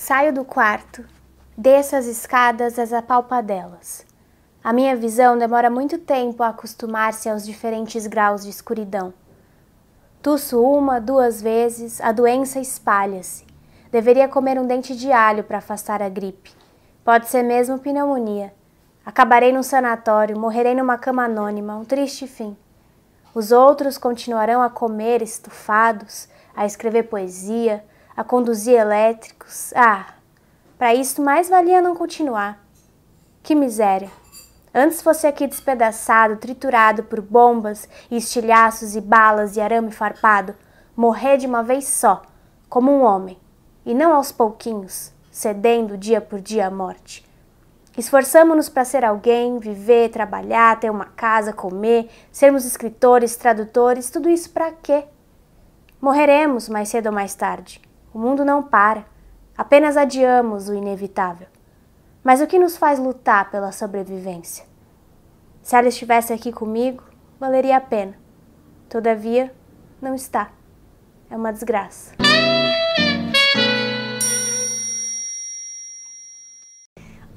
Saio do quarto, desço as escadas às apalpadelas. A minha visão demora muito tempo a acostumar-se aos diferentes graus de escuridão. Tuço uma, duas vezes, a doença espalha-se. Deveria comer um dente de alho para afastar a gripe. Pode ser mesmo pneumonia. Acabarei num sanatório, morrerei numa cama anônima, um triste fim. Os outros continuarão a comer estufados, a escrever poesia, a conduzir elétricos. Ah, para isso mais valia não continuar. Que miséria! Antes fosse aqui despedaçado, triturado por bombas e estilhaços e balas e arame farpado, morrer de uma vez só, como um homem, e não aos pouquinhos, cedendo dia por dia à morte. Esforçamo-nos para ser alguém, viver, trabalhar, ter uma casa, comer, sermos escritores, tradutores, tudo isso para quê? Morreremos mais cedo ou mais tarde. O mundo não para, apenas adiamos o inevitável. Mas o que nos faz lutar pela sobrevivência? Se ela estivesse aqui comigo, valeria a pena. Todavia, não está. É uma desgraça.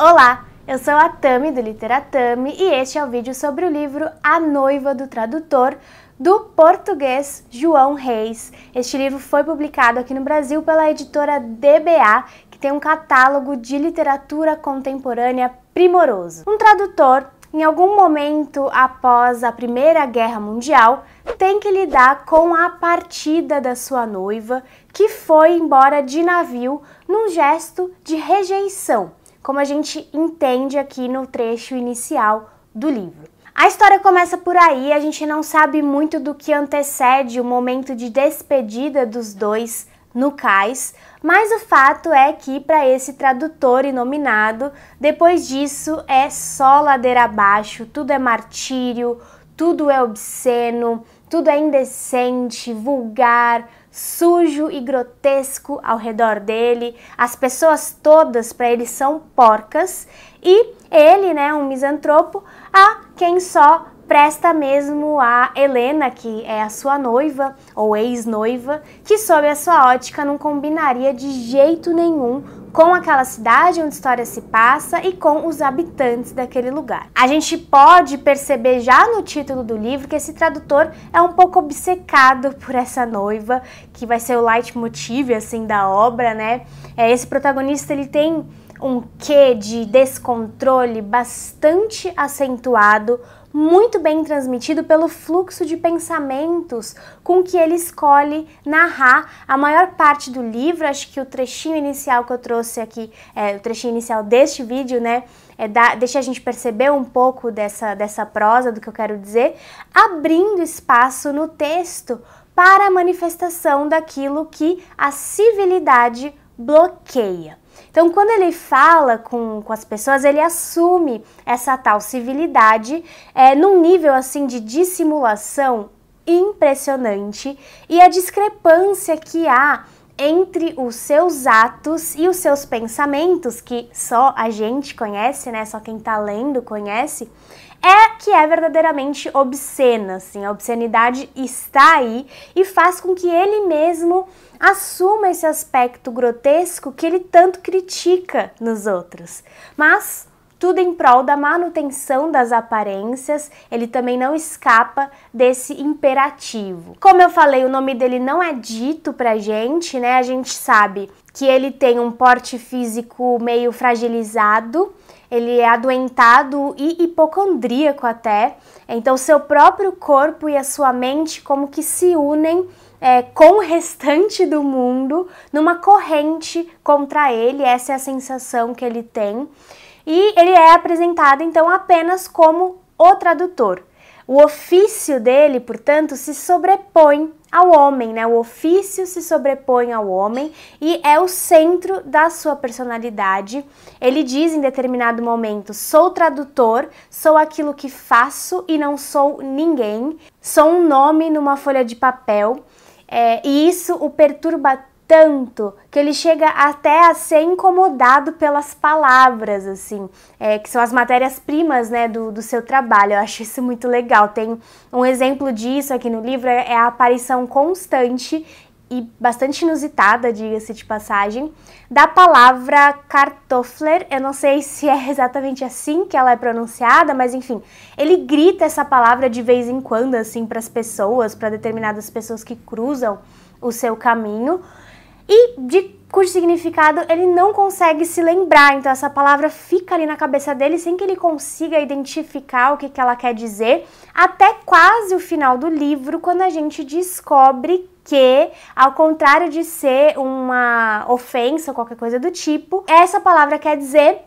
Olá! Eu sou a Tami do Literatami e este é o vídeo sobre o livro A Noiva do Tradutor do português João Reis. Este livro foi publicado aqui no Brasil pela editora DBA, que tem um catálogo de literatura contemporânea primoroso. Um tradutor em algum momento após a Primeira Guerra Mundial, tem que lidar com a partida da sua noiva, que foi embora de navio num gesto de rejeição como a gente entende aqui no trecho inicial do livro. A história começa por aí, a gente não sabe muito do que antecede o momento de despedida dos dois no cais, mas o fato é que para esse tradutor e nominado, depois disso é só ladeira abaixo, tudo é martírio, tudo é obsceno, tudo é indecente, vulgar, sujo e grotesco ao redor dele. As pessoas todas para ele são porcas e ele, né, um misantropo, a quem só presta mesmo a Helena, que é a sua noiva ou ex-noiva, que sob a sua ótica não combinaria de jeito nenhum com aquela cidade onde a história se passa e com os habitantes daquele lugar. A gente pode perceber já no título do livro que esse tradutor é um pouco obcecado por essa noiva, que vai ser o leitmotiv assim da obra, né? É, esse protagonista ele tem um quê de descontrole bastante acentuado muito bem transmitido pelo fluxo de pensamentos com que ele escolhe narrar a maior parte do livro. Acho que o trechinho inicial que eu trouxe aqui, é, o trechinho inicial deste vídeo, né? É, deixa a gente perceber um pouco dessa, dessa prosa, do que eu quero dizer, abrindo espaço no texto para a manifestação daquilo que a civilidade bloqueia. Então, quando ele fala com, com as pessoas, ele assume essa tal civilidade é, num nível assim de dissimulação impressionante e a discrepância que há entre os seus atos e os seus pensamentos, que só a gente conhece, né? Só quem tá lendo conhece, é que é verdadeiramente obscena, assim, a obscenidade está aí e faz com que ele mesmo assuma esse aspecto grotesco que ele tanto critica nos outros. Mas tudo em prol da manutenção das aparências, ele também não escapa desse imperativo. Como eu falei, o nome dele não é dito pra gente, né? A gente sabe que ele tem um porte físico meio fragilizado ele é adoentado e hipocondríaco até. Então, seu próprio corpo e a sua mente como que se unem é, com o restante do mundo numa corrente contra ele. Essa é a sensação que ele tem. E ele é apresentado então apenas como o tradutor. O ofício dele, portanto, se sobrepõe ao homem, né? O ofício se sobrepõe ao homem e é o centro da sua personalidade. Ele diz em determinado momento: sou tradutor, sou aquilo que faço e não sou ninguém, sou um nome numa folha de papel. É, e isso o perturba tanto que ele chega até a ser incomodado pelas palavras, assim, é, que são as matérias-primas né, do, do seu trabalho. Eu acho isso muito legal. Tem um exemplo disso aqui no livro, é a aparição constante e bastante inusitada, diga-se de passagem, da palavra Kartoffler. Eu não sei se é exatamente assim que ela é pronunciada, mas enfim, ele grita essa palavra de vez em quando, assim, para as pessoas, para determinadas pessoas que cruzam o seu caminho. E de cujo significado ele não consegue se lembrar, então essa palavra fica ali na cabeça dele sem que ele consiga identificar o que, que ela quer dizer, até quase o final do livro, quando a gente descobre que, ao contrário de ser uma ofensa ou qualquer coisa do tipo, essa palavra quer dizer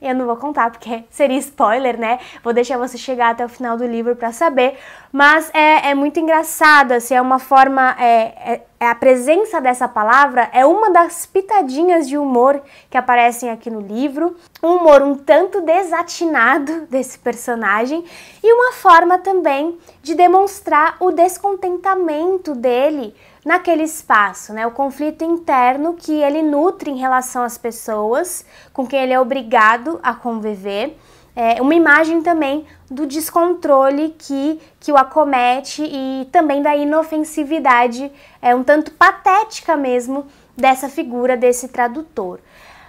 eu não vou contar porque seria spoiler, né? Vou deixar você chegar até o final do livro para saber. Mas é, é muito engraçado, assim, é uma forma. É, é, é, a presença dessa palavra é uma das pitadinhas de humor que aparecem aqui no livro. Um humor um tanto desatinado desse personagem e uma forma também de demonstrar o descontentamento dele naquele espaço, né? O conflito interno que ele nutre em relação às pessoas com quem ele é obrigado a conviver. É uma imagem também do descontrole que, que o acomete e também da inofensividade, é um tanto patética mesmo, dessa figura, desse tradutor.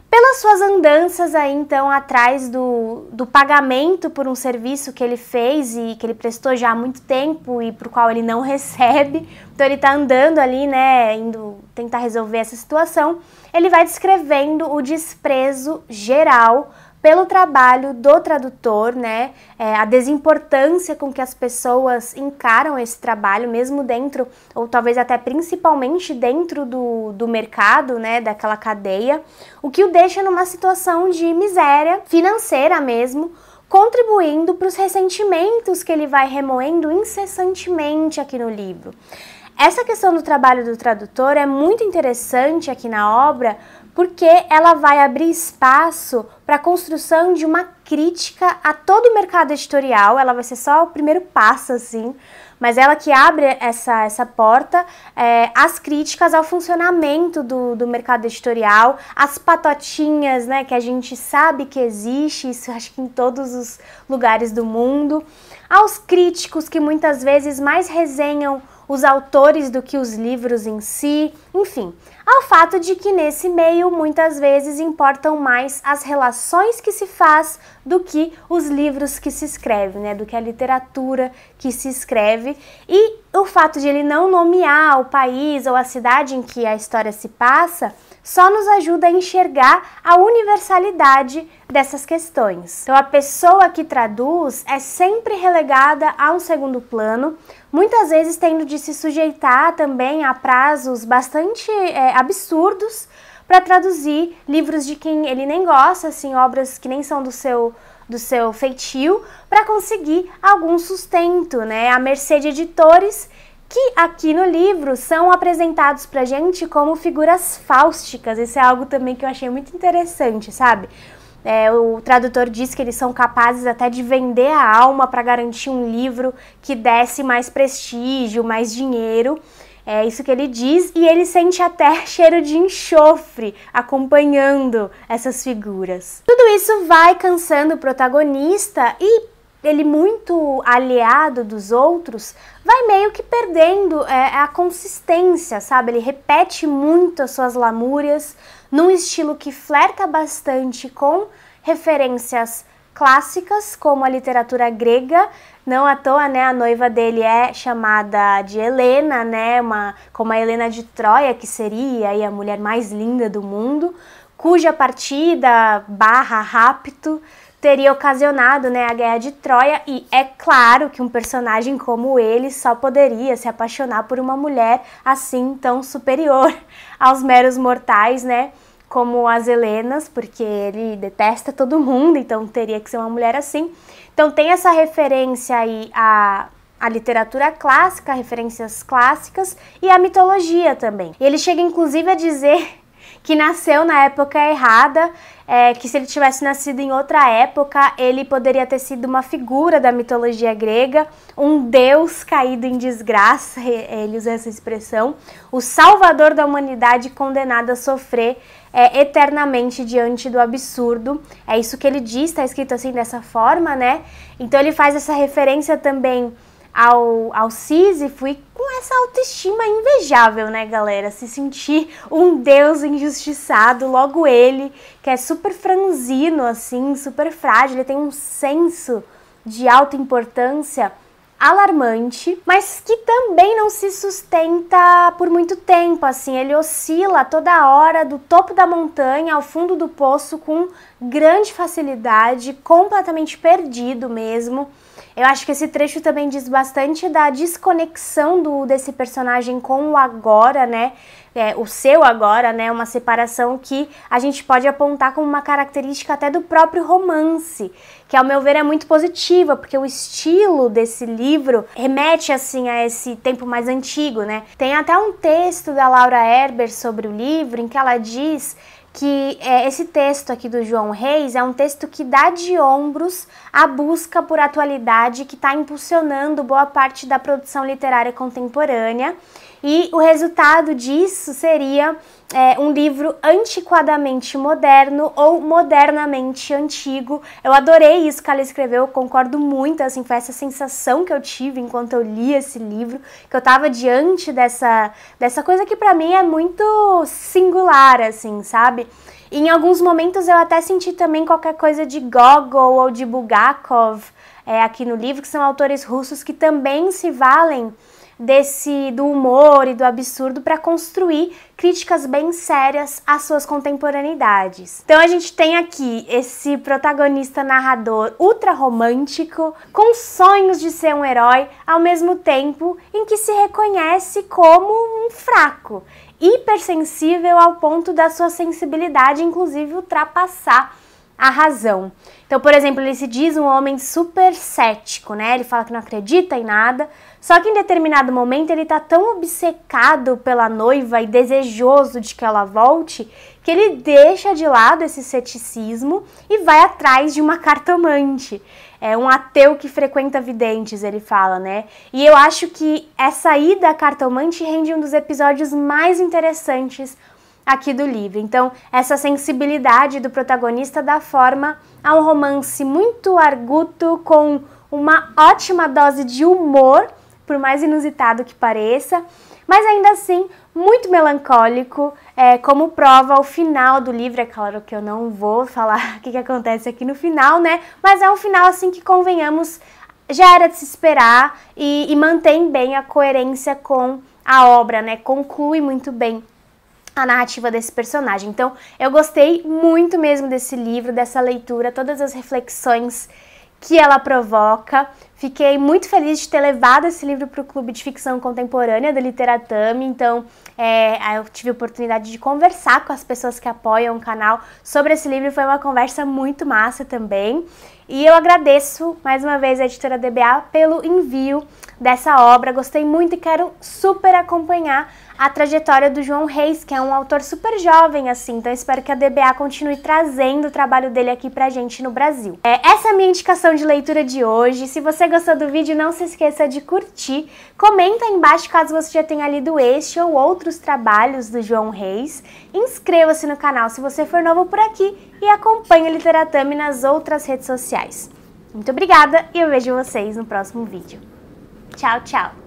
Pelas suas andanças aí, então, atrás do, do pagamento por um serviço que ele fez e que ele prestou já há muito tempo e para o qual ele não recebe, então ele está andando ali, né, indo tentar resolver essa situação, ele vai descrevendo o desprezo geral pelo trabalho do tradutor, né? É, a desimportância com que as pessoas encaram esse trabalho, mesmo dentro, ou talvez até principalmente dentro do, do mercado, né? Daquela cadeia, o que o deixa numa situação de miséria financeira mesmo, contribuindo para os ressentimentos que ele vai remoendo incessantemente aqui no livro. Essa questão do trabalho do tradutor é muito interessante aqui na obra porque ela vai abrir espaço para a construção de uma crítica a todo o mercado editorial. Ela vai ser só o primeiro passo, assim, mas ela que abre essa, essa porta é, às críticas ao funcionamento do, do mercado editorial, às patotinhas, né, que a gente sabe que existe, isso acho que em todos os lugares do mundo, aos críticos que muitas vezes mais resenham os autores do que os livros em si, enfim, ao fato de que nesse meio muitas vezes importam mais as relações que se faz do que os livros que se escreve, né, do que a literatura que se escreve, e o fato de ele não nomear o país ou a cidade em que a história se passa só nos ajuda a enxergar a universalidade dessas questões. Então, a pessoa que traduz é sempre relegada a um segundo plano, muitas vezes tendo de se sujeitar também a prazos bastante é, absurdos para traduzir livros de quem ele nem gosta, assim, obras que nem são do seu do seu feitio, para conseguir algum sustento, né? À mercê de editores que aqui no livro são apresentados pra gente como figuras fáusticas. Isso é algo também que eu achei muito interessante, sabe? É, o tradutor diz que eles são capazes até de vender a alma para garantir um livro que desse mais prestígio, mais dinheiro. É isso que ele diz, e ele sente até cheiro de enxofre acompanhando essas figuras. Tudo isso vai cansando o protagonista e ele muito aliado dos outros, vai meio que perdendo é, a consistência, sabe? Ele repete muito as suas lamúrias, num estilo que flerta bastante com referências clássicas, como a literatura grega. Não à toa, né? A noiva dele é chamada de Helena, né? Uma, como a Helena de Troia, que seria aí, a mulher mais linda do mundo, cuja partida barra rapto teria ocasionado né, a Guerra de Troia, e é claro que um personagem como ele só poderia se apaixonar por uma mulher assim tão superior aos meros mortais, né? Como as Helenas, porque ele detesta todo mundo, então teria que ser uma mulher assim. Então tem essa referência aí a a literatura clássica, referências clássicas e a mitologia também. Ele chega inclusive a dizer que nasceu na época errada, é, que se ele tivesse nascido em outra época, ele poderia ter sido uma figura da mitologia grega, um deus caído em desgraça, é, ele usa essa expressão, o salvador da humanidade condenado a sofrer é, eternamente diante do absurdo. É isso que ele diz, está escrito assim dessa forma, né? Então ele faz essa referência também ao, ao Sísifo e com essa autoestima invejável, né, galera? Se sentir um deus injustiçado, logo ele, que é super franzino, assim, super frágil, ele tem um senso de alta importância alarmante, mas que também não se sustenta por muito tempo, assim, ele oscila toda hora do topo da montanha ao fundo do poço com grande facilidade, completamente perdido mesmo, eu acho que esse trecho também diz bastante da desconexão do, desse personagem com o agora, né? É, o seu agora, né? Uma separação que a gente pode apontar como uma característica até do próprio romance, que ao meu ver é muito positiva, porque o estilo desse livro remete assim a esse tempo mais antigo, né? Tem até um texto da Laura Herber sobre o livro em que ela diz que é, esse texto aqui do João Reis é um texto que dá de ombros a busca por atualidade que está impulsionando boa parte da produção literária contemporânea. E o resultado disso seria é, um livro antiquadamente moderno ou modernamente antigo. Eu adorei isso que ela escreveu, eu concordo muito, assim, foi essa sensação que eu tive enquanto eu li esse livro, que eu estava diante dessa, dessa coisa que para mim é muito singular, assim, sabe? Em alguns momentos eu até senti também qualquer coisa de Gogol ou de Bulgakov é, aqui no livro, que são autores russos que também se valem desse do humor e do absurdo para construir críticas bem sérias às suas contemporaneidades. Então a gente tem aqui esse protagonista narrador ultra romântico, com sonhos de ser um herói, ao mesmo tempo em que se reconhece como um fraco, hipersensível ao ponto da sua sensibilidade inclusive ultrapassar a razão. Então, por exemplo, ele se diz um homem super cético, né? Ele fala que não acredita em nada, só que em determinado momento ele tá tão obcecado pela noiva e desejoso de que ela volte, que ele deixa de lado esse ceticismo e vai atrás de uma cartomante. É um ateu que frequenta videntes, ele fala, né? E eu acho que essa ida à cartomante rende um dos episódios mais interessantes aqui do livro. Então, essa sensibilidade do protagonista dá forma a um romance muito arguto, com uma ótima dose de humor, por mais inusitado que pareça, mas ainda assim muito melancólico, é, como prova o final do livro. É claro que eu não vou falar o que, que acontece aqui no final, né? Mas é um final assim que convenhamos já era de se esperar e, e mantém bem a coerência com a obra, né? Conclui muito bem a narrativa desse personagem. Então, eu gostei muito mesmo desse livro, dessa leitura, todas as reflexões que ela provoca. Fiquei muito feliz de ter levado esse livro para o Clube de Ficção Contemporânea da Literatame, então é, eu tive a oportunidade de conversar com as pessoas que apoiam o canal sobre esse livro, foi uma conversa muito massa também. E eu agradeço mais uma vez a editora DBA pelo envio dessa obra, gostei muito e quero super acompanhar a trajetória do João Reis, que é um autor super jovem, assim, então espero que a DBA continue trazendo o trabalho dele aqui pra gente no Brasil. É, essa é a minha indicação de leitura de hoje, se você gostou do vídeo, não se esqueça de curtir. Comenta aí embaixo caso você já tenha lido este ou outros trabalhos do João Reis. Inscreva-se no canal se você for novo por aqui e acompanhe o Literatame nas outras redes sociais. Muito obrigada e eu vejo vocês no próximo vídeo. Tchau, tchau!